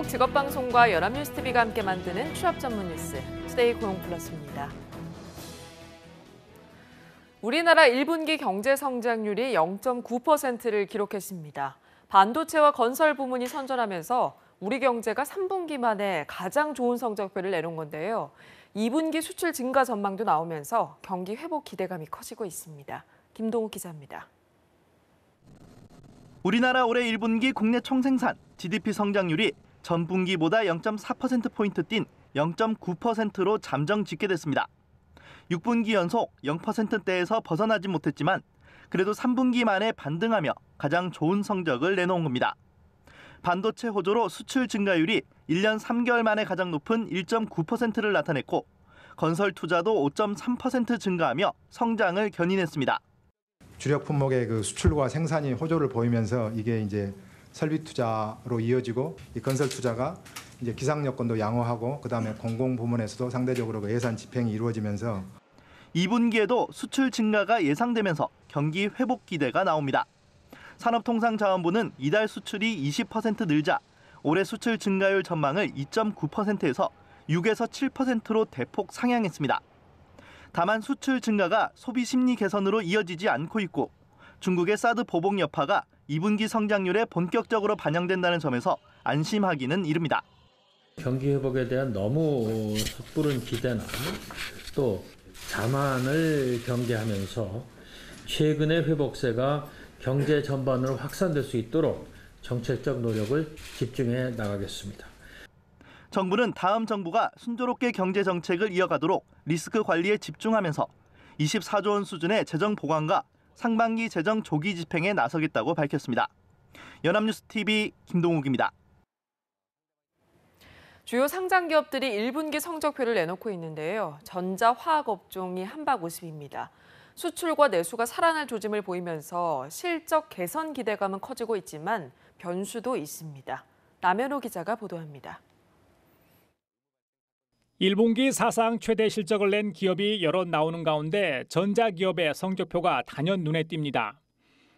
한국 직업방송과 연합뉴스TV가 함께 만드는 취업 전문 뉴스 투데이 고용플러스입니다. 우리나라 1분기 경제 성장률이 0.9%를 기록했습니다. 반도체와 건설 부문이 선전하면서 우리 경제가 3분기 만에 가장 좋은 성적표를 내놓은 건데요. 2분기 수출 증가 전망도 나오면서 경기 회복 기대감이 커지고 있습니다. 김동우 기자입니다. 우리나라 올해 1분기 국내 총생산 GDP 성장률이 전분기보다 0.4%포인트 뛴 0.9%로 잠정 짓게 됐습니다. 6분기 연속 0%대에서 벗어나지 못했지만 그래도 3분기 만에 반등하며 가장 좋은 성적을 내놓은 겁니다. 반도체 호조로 수출 증가율이 1년 3개월 만에 가장 높은 1.9%를 나타냈고 건설 투자도 5.3% 증가하며 성장을 견인했습니다. 주력 품목의 그 수출과 생산이 호조를 보이면서 이게 이제 설비 투자로 이어지고 이 건설 투자가 이제 기상 여건도 양호하고 그다음에 공공 부문에서도 상대적으로 그 예산 집행이 이루어지면서 2분기에도 수출 증가가 예상되면서 경기 회복 기대가 나옵니다. 산업통상자원부는 이달 수출이 20% 늘자 올해 수출 증가율 전망을 2.9%에서 6에서 7%로 대폭 상향했습니다. 다만 수출 증가가 소비 심리 개선으로 이어지지 않고 있고 중국의 사드 보복 여파가 2분기 성장률에 본격적으로 반영된다는 점에서 안심하기는 이릅니다. 경기 회복에 대한 너무 섣부른 기대나 또 자만을 경계하면서 최근의 회복세가 경제 전반으로 확산될 수 있도록 정책적 노력을 집중해 나가겠습니다. 정부는 다음 정부가 순조롭게 경제 정책을 이어가도록 리스크 관리에 집중하면서 24조 원 수준의 재정 보강과 상반기 재정 조기 집행에 나서겠다고 밝혔습니다. 연합뉴스 TV 김동욱입니다. 주요 상장 기업들이 1분기 성적표를 내놓고 있는데요. 전자 화학 업종이 한바구십입니다. 수출과 내수가 살아날 조짐을 보이면서 실적 개선 기대감은 커지고 있지만 변수도 있습니다. 남현호 기자가 보도합니다. 1분기 사상 최대 실적을 낸 기업이 여럿 나오는 가운데 전자기업의 성적표가 단연 눈에 띕니다.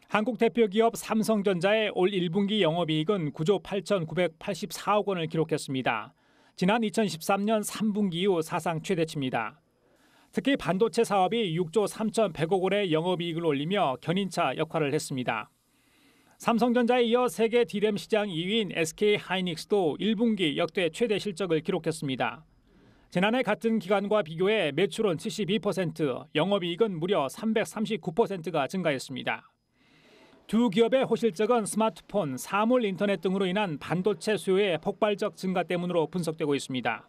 한국 대표 기업 삼성전자의 올 1분기 영업이익은 9조 8,984억 원을 기록했습니다. 지난 2013년 3분기 이후 사상 최대치입니다. 특히 반도체 사업이 6조 3,100억 원의 영업이익을 올리며 견인차 역할을 했습니다. 삼성전자에 이어 세계 디램 시장 2위인 SK 하이닉스도 1분기 역대 최대 실적을 기록했습니다. 지난해 같은 기간과 비교해 매출은 72%, 영업이익은 무려 339%가 증가했습니다. 두 기업의 호실적은 스마트폰, 사물 인터넷 등으로 인한 반도체 수요의 폭발적 증가 때문으로 분석되고 있습니다.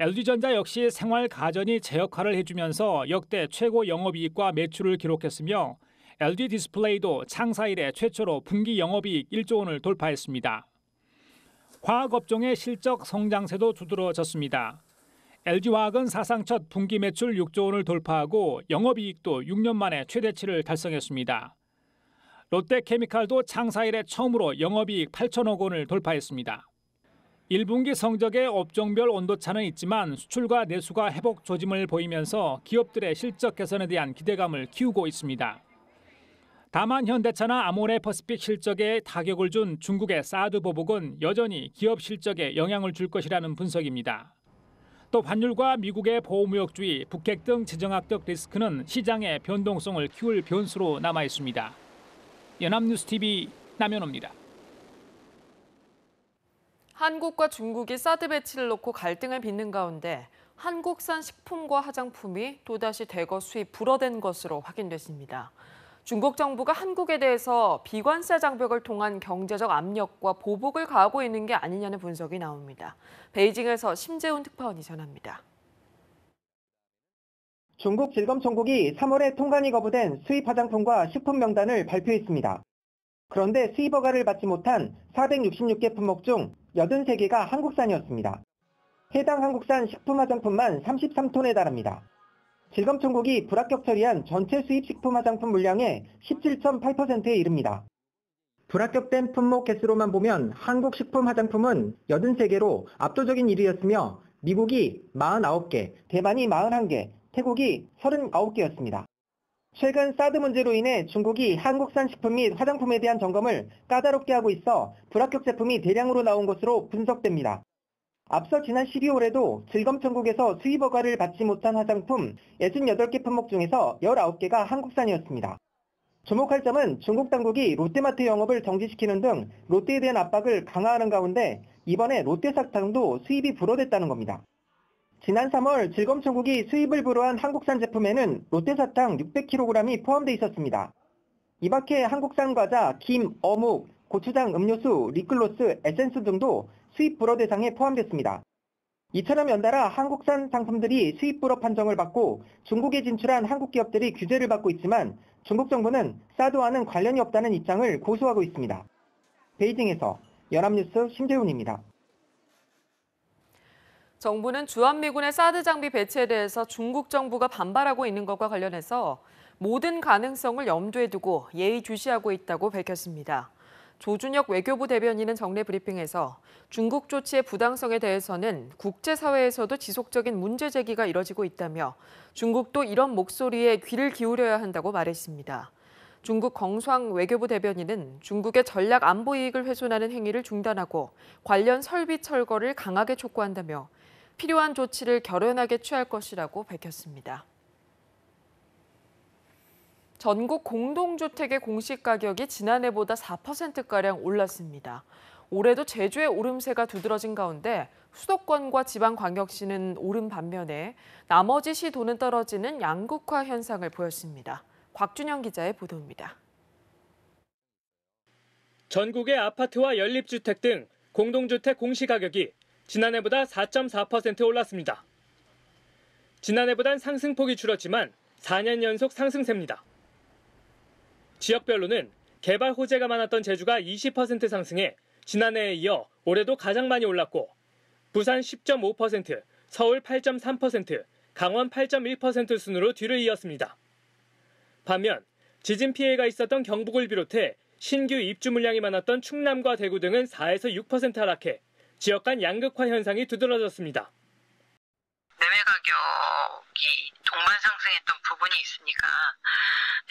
LG전자 역시 생활 가전이 제 역할을 해주면서 역대 최고 영업이익과 매출을 기록했으며 LG 디스플레이도 창사 일에 최초로 분기 영업이익 1조 원을 돌파했습니다. 화학 업종의 실적 성장세도 두드러졌습니다. LG화학은 사상 첫 분기 매출 6조 원을 돌파하고 영업이익도 6년 만에 최대치를 달성했습니다. 롯데케미칼도 창사 일에 처음으로 영업이익 8천억 원을 돌파했습니다. 1분기 성적에 업종별 온도차는 있지만 수출과 내수가 회복 조짐을 보이면서 기업들의 실적 개선에 대한 기대감을 키우고 있습니다. 다만 현대차나 아모레퍼스픽 실적에 타격을 준 중국의 사드 보복은 여전히 기업 실적에 영향을 줄 것이라는 분석입니다. 또 환율과 미국의 보호무역주의, 북핵 등 지정학적 리스크는 시장의 변동성을 키울 변수로 남아 있습니다. 연합뉴스TV 남현호입니다. 한국과 중국이 사드 배치를 놓고 갈등을 빚는 가운데 한국산 식품과 화장품이 또다시 대거 수입 불어된 것으로 확인됐습니다. 중국 정부가 한국에 대해서 비관세 장벽을 통한 경제적 압력과 보복을 가하고 있는 게 아니냐는 분석이 나옵니다. 베이징에서 심재훈 특파원이 전합니다. 중국 질검총국이 3월에 통관이 거부된 수입 화장품과 식품 명단을 발표했습니다. 그런데 수입 허가를 받지 못한 466개 품목 중 83개가 한국산이었습니다. 해당 한국산 식품 화장품만 33톤에 달합니다. 질감청국이 불합격 처리한 전체 수입 식품 화장품 물량의 17.8%에 이릅니다. 불합격된 품목 개수로만 보면 한국 식품 화장품은 83개로 압도적인 1위였으며 미국이 49개, 대만이 41개, 태국이 39개였습니다. 최근 사드 문제로 인해 중국이 한국산 식품 및 화장품에 대한 점검을 까다롭게 하고 있어 불합격 제품이 대량으로 나온 것으로 분석됩니다. 앞서 지난 12월에도 질검천국에서 수입 허가를 받지 못한 화장품 68개 품목 중에서 19개가 한국산이었습니다. 주목할 점은 중국 당국이 롯데마트 영업을 정지시키는 등 롯데에 대한 압박을 강화하는 가운데 이번에 롯데사탕도 수입이 불어됐다는 겁니다. 지난 3월 질검천국이 수입을 불허한 한국산 제품에는 롯데사탕 600kg이 포함되어 있었습니다. 이 밖에 한국산 과자, 김, 어묵, 고추장 음료수, 리클로스 에센스 등도 수입 불어 대상에 포함됐습니다. 이처럼 연달아 한국산 상품들이 수입 불어 판정을 받고 중국에 진출한 한국 기업들이 규제를 받고 있지만 중국 정부는 사드와는 관련이 없다는 입장을 고수하고 있습니다. 베이징에서 연합뉴스 심재훈입니다. 정부는 주한미군의 사드 장비 배치에 대해서 중국 정부가 반발하고 있는 것과 관련해서 모든 가능성을 염두에 두고 예의주시하고 있다고 밝혔습니다. 조준혁 외교부 대변인은 정례 브리핑에서 중국 조치의 부당성에 대해서는 국제사회에서도 지속적인 문제 제기가 이뤄지고 있다며 중국도 이런 목소리에 귀를 기울여야 한다고 말했습니다. 중국 경상 외교부 대변인은 중국의 전략 안보 이익을 훼손하는 행위를 중단하고 관련 설비 철거를 강하게 촉구한다며 필요한 조치를 결연하게 취할 것이라고 밝혔습니다. 전국 공동주택의 공시가격이 지난해보다 4%가량 올랐습니다. 올해도 제주의 오름세가 두드러진 가운데 수도권과 지방광역시는 오른 반면에 나머지 시도는 떨어지는 양극화 현상을 보였습니다. 곽준영 기자의 보도입니다. 전국의 아파트와 연립주택 등 공동주택 공시가격이 지난해보다 4.4% 올랐습니다. 지난해보단 상승폭이 줄었지만 4년 연속 상승세입니다. 지역별로는 개발 호재가 많았던 제주가 20% 상승해 지난해에 이어 올해도 가장 많이 올랐고 부산 10.5%, 서울 8.3%, 강원 8.1% 순으로 뒤를 이었습니다. 반면 지진 피해가 있었던 경북을 비롯해 신규 입주 물량이 많았던 충남과 대구 등은 4에서 6% 하락해 지역 간 양극화 현상이 두드러졌습니다. 내외 가격이 동반 상승했던 부분이 있으니까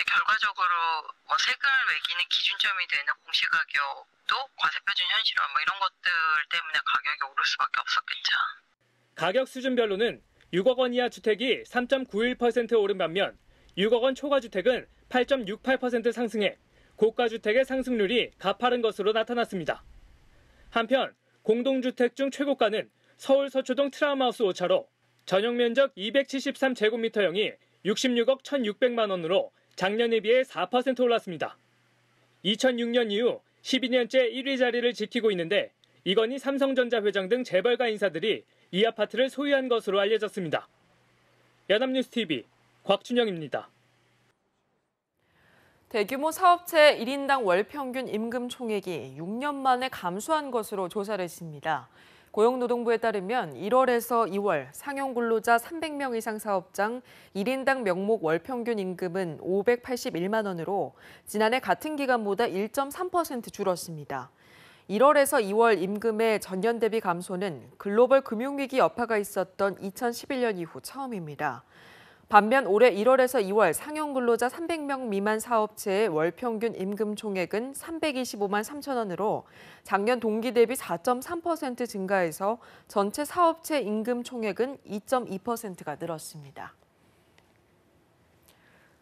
결과적으로 뭐 세금을 매기는 기준점이 되는 공시가격도 과세표준 현실화 뭐 이런 것들 때문에 가격이 오를 수밖에 없었겠죠. 가격 수준별로는 6억 원 이하 주택이 3.91% 오른 반면 6억 원 초과 주택은 8.68% 상승해 고가 주택의 상승률이 가파른 것으로 나타났습니다. 한편 공동주택 중 최고가는 서울 서초동 트라우마우스 5차로 전용 면적 273제곱미터형이 66억 1,600만 원으로 작년에 비해 4% 올랐습니다. 2006년 이후 12년째 1위 자리를 지키고 있는데 이건희 삼성전자 회장 등 재벌가 인사들이 이 아파트를 소유한 것으로 알려졌습니다. 연합뉴스 TV 곽준영입니다. 대규모 사업체 1인당 월 평균 임금 총액이 6년 만에 감소한 것으로 조사를 했습니다. 고용노동부에 따르면 1월에서 2월 상용 근로자 300명 이상 사업장 1인당 명목 월 평균 임금은 581만 원으로 지난해 같은 기간보다 1.3% 줄었습니다. 1월에서 2월 임금의 전년 대비 감소는 글로벌 금융위기 여파가 있었던 2011년 이후 처음입니다. 반면 올해 1월에서 2월 상용 근로자 300명 미만 사업체의 월 평균 임금 총액은 325만 3천 원으로 작년 동기 대비 4.3% 증가해서 전체 사업체 임금 총액은 2.2%가 늘었습니다.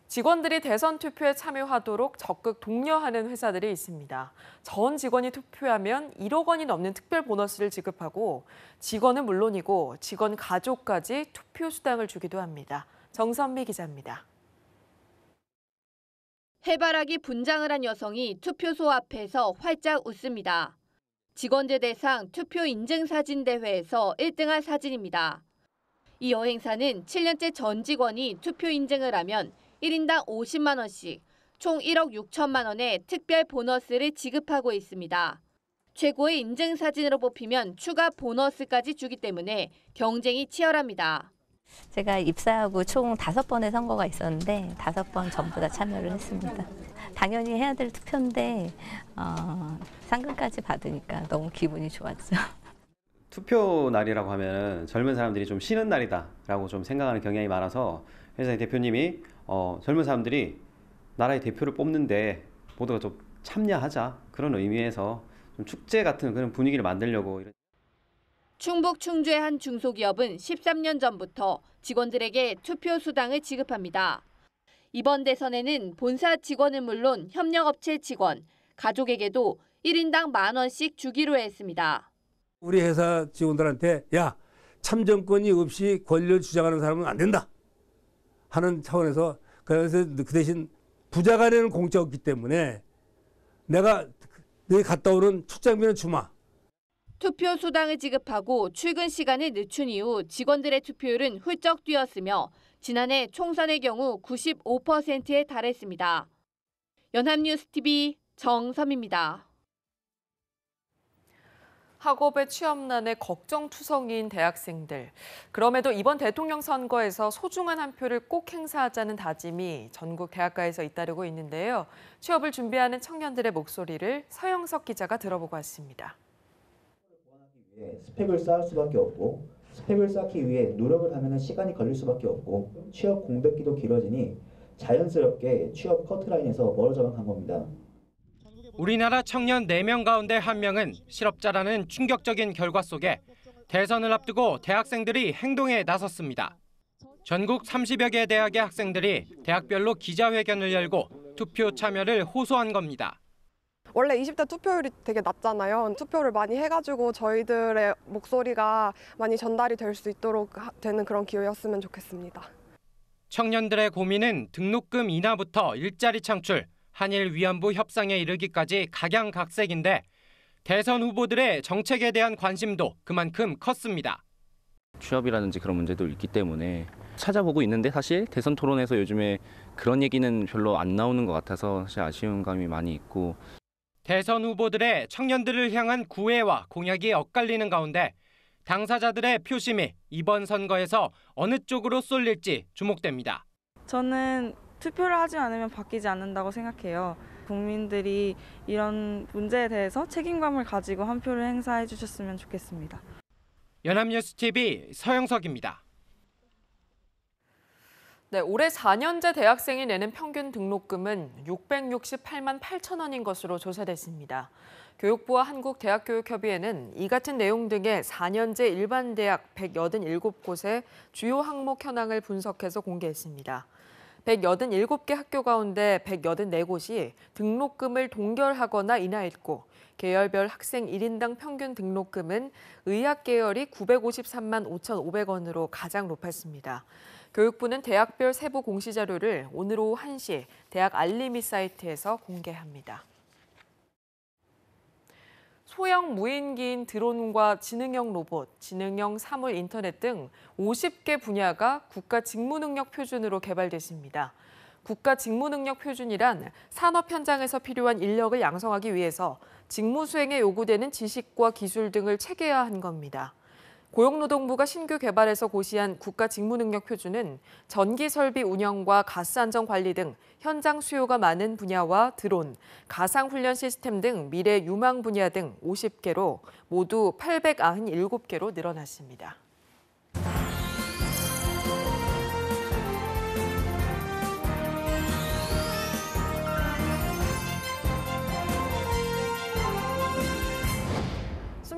직원들이 대선 투표에 참여하도록 적극 독려하는 회사들이 있습니다. 전 직원이 투표하면 1억 원이 넘는 특별 보너스를 지급하고 직원은 물론이고 직원 가족까지 투표 수당을 주기도 합니다. 정선미 기자입니다. 해바라기 분장을 한 여성이 투표소 앞에서 활짝 웃습니다. 직원제 대상 투표 인증 사진 대회에서 1등한 사진입니다. 이 여행사는 7년째 전 직원이 투표 인증을 하면 1인당 50만 원씩 총 1억 6천만 원의 특별 보너스를 지급하고 있습니다. 최고의 인증 사진으로 뽑히면 추가 보너스까지 주기 때문에 경쟁이 치열합니다. 제가 입사하고 총 다섯 번의 선거가 있었는데 다섯 번 전부 다 참여를 했습니다. 당연히 해야 될 투표인데 어, 상금까지 받으니까 너무 기분이 좋았죠. 투표 날이라고 하면 젊은 사람들이 좀 쉬는 날이다라고 좀 생각하는 경향이 많아서 회사의 대표님이 어, 젊은 사람들이 나라의 대표를 뽑는데 모두가 좀 참여하자 그런 의미에서 좀 축제 같은 그런 분위기를 만들려고 이런 충북 충주의 한 중소기업은 13년 전부터 직원들에게 투표 수당을 지급합니다. 이번 대선에는 본사 직원은 물론 협력업체 직원, 가족에게도 1인당 만 원씩 주기로 했습니다. 우리 회사 직원들한테 야 참정권이 없이 권리를 주장하는 사람은 안 된다 하는 차원에서 그래서 그 대신 부자가 되는 공짜였기 때문에 내가 너 그, 갔다 오는 출장비는 주마 투표 수당을 지급하고 출근 시간을 늦춘 이후 직원들의 투표율은 훌쩍 뛰었으며 지난해 총선의 경우 95%에 달했습니다. 연합뉴스TV 정섬입니다. 학업의 취업난에 걱정 투성이인 대학생들. 그럼에도 이번 대통령 선거에서 소중한 한 표를 꼭 행사하자는 다짐이 전국 대학가에서 잇따르고 있는데요. 취업을 준비하는 청년들의 목소리를 서영석 기자가 들어보고 왔습니다. 예, 스펙을 쌓을 수밖에 없고 스펙을 쌓기 위해 노력을 하면 시간이 걸릴 수밖에 없고 취업 공백기도 길어지니 자연스럽게 취업 커트라인에서 멀어져간 겁니다. 우리나라 청년 4명 가운데 1명은 실업자라는 충격적인 결과 속에 대선을 앞두고 대학생들이 행동에 나섰습니다. 전국 30여 개 대학의 학생들이 대학별로 기자회견을 열고 투표 참여를 호소한 겁니다. 원래 20대 투표율이 되게 낮잖아요. 투표를 많이 해가지고 저희들의 목소리가 많이 전달이 될 수 있도록 되는 그런 기회였으면 좋겠습니다. 청년들의 고민은 등록금 인하부터 일자리 창출, 한일 위안부 협상에 이르기까지 각양각색인데 대선 후보들의 정책에 대한 관심도 그만큼 컸습니다. 취업이라든지 그런 문제도 있기 때문에 찾아보고 있는데 사실 대선 토론에서 요즘에 그런 얘기는 별로 안 나오는 것 같아서 사실 아쉬운 감이 많이 있고 대선 후보들의 청년들을 향한 구애와 공약이 엇갈리는 가운데 당사자들의 표심이 이번 선거에서 어느 쪽으로 쏠릴지 주목됩니다. 저는 투표를 하지 않으면 바뀌지 않는다고 생각해요. 국민들이 이런 문제에 대해서 책임감을 가지고 한 표를 행사해 주셨으면 좋겠습니다. 연합뉴스 TV 서영석입니다. 네, 올해 4년제 대학생이 내는 평균 등록금은 668만 8천 원인 것으로 조사됐습니다. 교육부와 한국대학교육협의회는 이 같은 내용 등의 4년제 일반 대학 187곳의 주요 항목 현황을 분석해서 공개했습니다. 187개 학교 가운데 184곳이 등록금을 동결하거나 인하했고 계열별 학생 1인당 평균 등록금은 의학 계열이 953만 5,500원으로 가장 높았습니다. 교육부는 대학별 세부 공시 자료를 오늘 오후 1시 대학 알리미 사이트에서 공개합니다. 소형 무인기인 드론과 지능형 로봇, 지능형 사물 인터넷 등 50개 분야가 국가 직무능력 표준으로 개발됐습니다. 국가 직무능력 표준이란 산업 현장에서 필요한 인력을 양성하기 위해서 직무 수행에 요구되는 지식과 기술 등을 체계화 한 겁니다. 고용노동부가 신규 개발해서 고시한 국가 직무능력 표준은 전기 설비 운영과 가스 안전 관리 등 현장 수요가 많은 분야와 드론, 가상 훈련 시스템 등 미래 유망 분야 등 50개로 모두 897개로 늘어났습니다.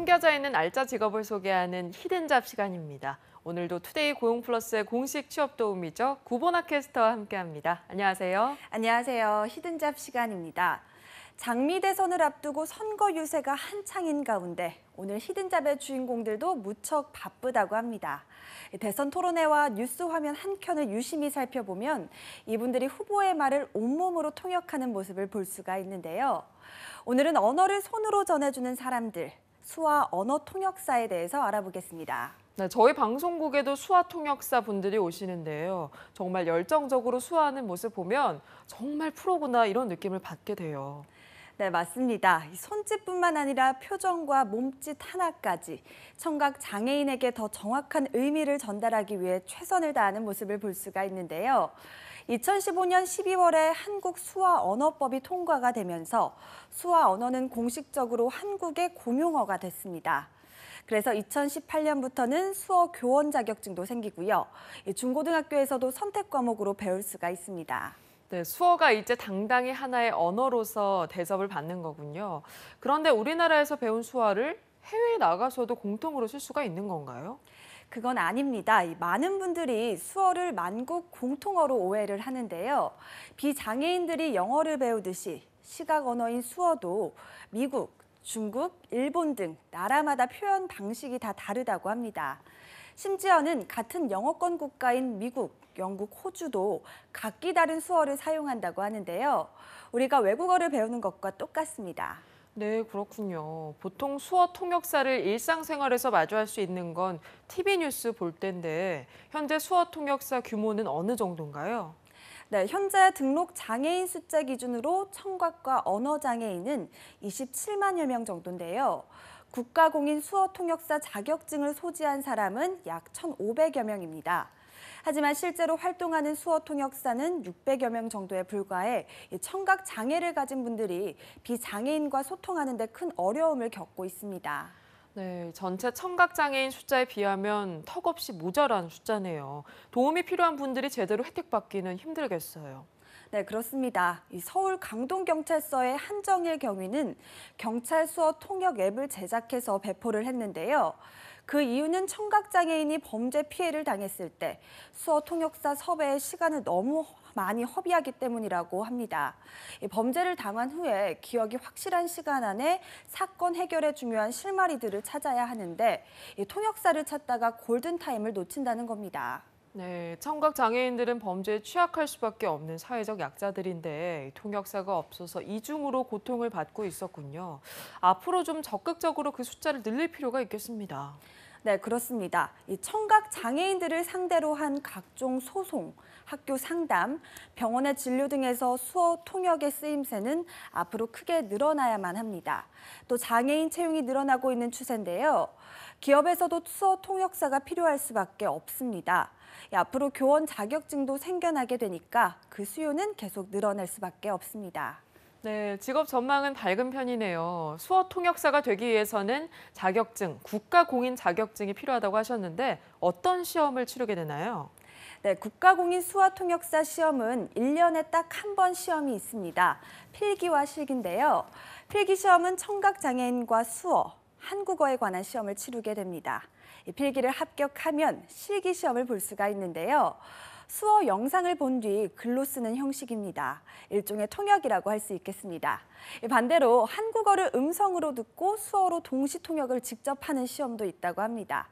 숨겨져 있는 알짜 직업을 소개하는 히든 잡 시간입니다. 오늘도 투데이 고용 플러스의 공식 취업 도우미죠. 구보나 캐스터와 함께합니다. 안녕하세요. 안녕하세요. 히든 잡 시간입니다. 장미 대선을 앞두고 선거 유세가 한창인 가운데 오늘 히든잡의 주인공들도 무척 바쁘다고 합니다. 대선 토론회와 뉴스 화면 한 켠을 유심히 살펴보면 이분들이 후보의 말을 온몸으로 통역하는 모습을 볼 수가 있는데요. 오늘은 언어를 손으로 전해주는 사람들, 수화 언어 통역사에 대해서 알아보겠습니다. 네, 저희 방송국에도 수화 통역사 분들이 오시는데요. 정말 열정적으로 수화하는 모습 보면 정말 프로구나 이런 느낌을 받게 돼요. 네, 맞습니다. 손짓뿐만 아니라 표정과 몸짓 하나까지 청각 장애인에게 더 정확한 의미를 전달하기 위해 최선을 다하는 모습을 볼 수가 있는데요. 2015년 12월에 한국 수화 언어법이 통과가 되면서 수화 언어는 공식적으로 한국의 공용어가 됐습니다. 그래서 2018년부터는 수어 교원 자격증도 생기고요. 중고등학교에서도 선택 과목으로 배울 수가 있습니다. 네, 수어가 이제 당당히 하나의 언어로서 대접을 받는 거군요. 그런데 우리나라에서 배운 수어를 해외에 나가서도 공통으로 쓸 수가 있는 건가요? 그건 아닙니다. 많은 분들이 수어를 만국 공통어로 오해를 하는데요. 비장애인들이 영어를 배우듯이 시각 언어인 수어도 미국, 중국, 일본 등 나라마다 표현 방식이 다 다르다고 합니다. 심지어는 같은 영어권 국가인 미국, 영국, 호주도 각기 다른 수어를 사용한다고 하는데요. 우리가 외국어를 배우는 것과 똑같습니다. 네, 그렇군요. 보통 수어 통역사를 일상생활에서 마주할 수 있는 건 TV 뉴스 볼 때인데 현재 수어 통역사 규모는 어느 정도인가요? 네, 현재 등록 장애인 숫자 기준으로 청각과 언어 장애인은 27만여 명 정도인데요. 국가공인 수어 통역사 자격증을 소지한 사람은 약 1,500여 명입니다. 하지만 실제로 활동하는 수어 통역사는 600여 명 정도에 불과해 청각 장애를 가진 분들이 비장애인과 소통하는 데 큰 어려움을 겪고 있습니다. 네, 전체 청각장애인 숫자에 비하면 턱없이 모자란 숫자네요. 도움이 필요한 분들이 제대로 혜택받기는 힘들겠어요. 네, 그렇습니다. 서울 강동경찰서의 한정일 경위는 경찰 수어 통역 앱을 제작해서 배포를 했는데요. 그 이유는 청각장애인이 범죄 피해를 당했을 때 수어 통역사 섭외의 시간을 너무 많이 허비하기 때문이라고 합니다. 범죄를 당한 후에 기억이 확실한 시간 안에 사건 해결에 중요한 실마리들을 찾아야 하는데 통역사를 찾다가 골든타임을 놓친다는 겁니다. 네, 청각 장애인들은 범죄에 취약할 수밖에 없는 사회적 약자들인데 통역사가 없어서 이중으로 고통을 받고 있었군요. 앞으로 좀 적극적으로 그 숫자를 늘릴 필요가 있겠습니다. 네, 그렇습니다. 이 청각 장애인들을 상대로 한 각종 소송, 학교 상담, 병원의 진료 등에서 수어 통역의 쓰임새는 앞으로 크게 늘어나야만 합니다. 또 장애인 채용이 늘어나고 있는 추세인데요. 기업에서도 수어 통역사가 필요할 수밖에 없습니다. 앞으로 교원 자격증도 생겨나게 되니까 그 수요는 계속 늘어날 수밖에 없습니다. 네, 직업 전망은 밝은 편이네요. 수어 통역사가 되기 위해서는 자격증, 국가 공인 자격증이 필요하다고 하셨는데 어떤 시험을 치르게 되나요? 네, 국가공인 수화 통역사 시험은 1년에 딱 한 번 시험이 있습니다. 필기와 실기인데요. 필기 시험은 청각 장애인과 수어, 한국어에 관한 시험을 치르게 됩니다. 필기를 합격하면 실기 시험을 볼 수가 있는데요. 수어 영상을 본 뒤 글로 쓰는 형식입니다. 일종의 통역이라고 할 수 있겠습니다. 반대로 한국어를 음성으로 듣고 수어로 동시 통역을 직접 하는 시험도 있다고 합니다.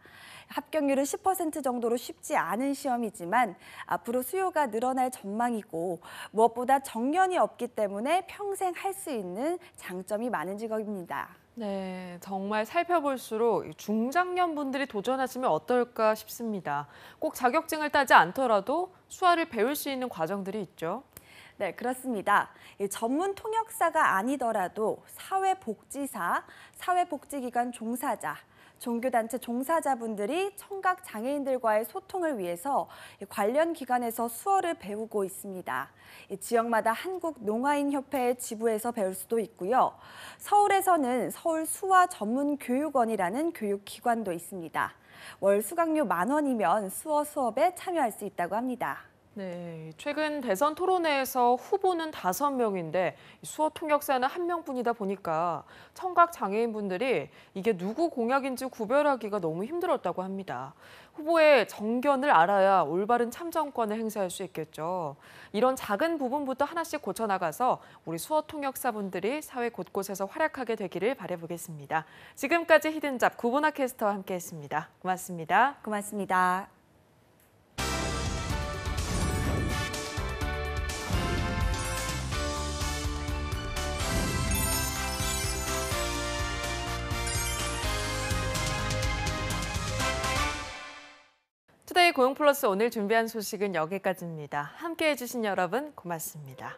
합격률은 10% 정도로 쉽지 않은 시험이지만 앞으로 수요가 늘어날 전망이고 무엇보다 정년이 없기 때문에 평생 할 수 있는 장점이 많은 직업입니다. 네, 정말 살펴볼수록 중장년 분들이 도전하시면 어떨까 싶습니다. 꼭 자격증을 따지 않더라도 수화를 배울 수 있는 과정들이 있죠. 네, 그렇습니다. 전문 통역사가 아니더라도 사회복지사, 사회복지기관 종사자, 종교단체 종사자분들이 청각 장애인들과의 소통을 위해서 관련 기관에서 수어를 배우고 있습니다. 지역마다 한국 농아인 협회의 지부에서 배울 수도 있고요. 서울에서는 서울 수화 전문 교육원이라는 교육기관도 있습니다. 월 수강료 만 원이면 수어 수업에 참여할 수 있다고 합니다. 네, 최근 대선 토론회에서 후보는 다섯 명인데 수어 통역사는 한 명뿐이다 보니까 청각 장애인분들이 이게 누구 공약인지 구별하기가 너무 힘들었다고 합니다. 후보의 정견을 알아야 올바른 참정권을 행사할 수 있겠죠. 이런 작은 부분부터 하나씩 고쳐나가서 우리 수어 통역사분들이 사회 곳곳에서 활약하게 되기를 바라보겠습니다. 지금까지 히든잡 구보나 캐스터와 함께했습니다. 고맙습니다. 고맙습니다. 고용플러스 오늘 준비한 소식은 여기까지입니다. 함께해 주신 여러분 고맙습니다.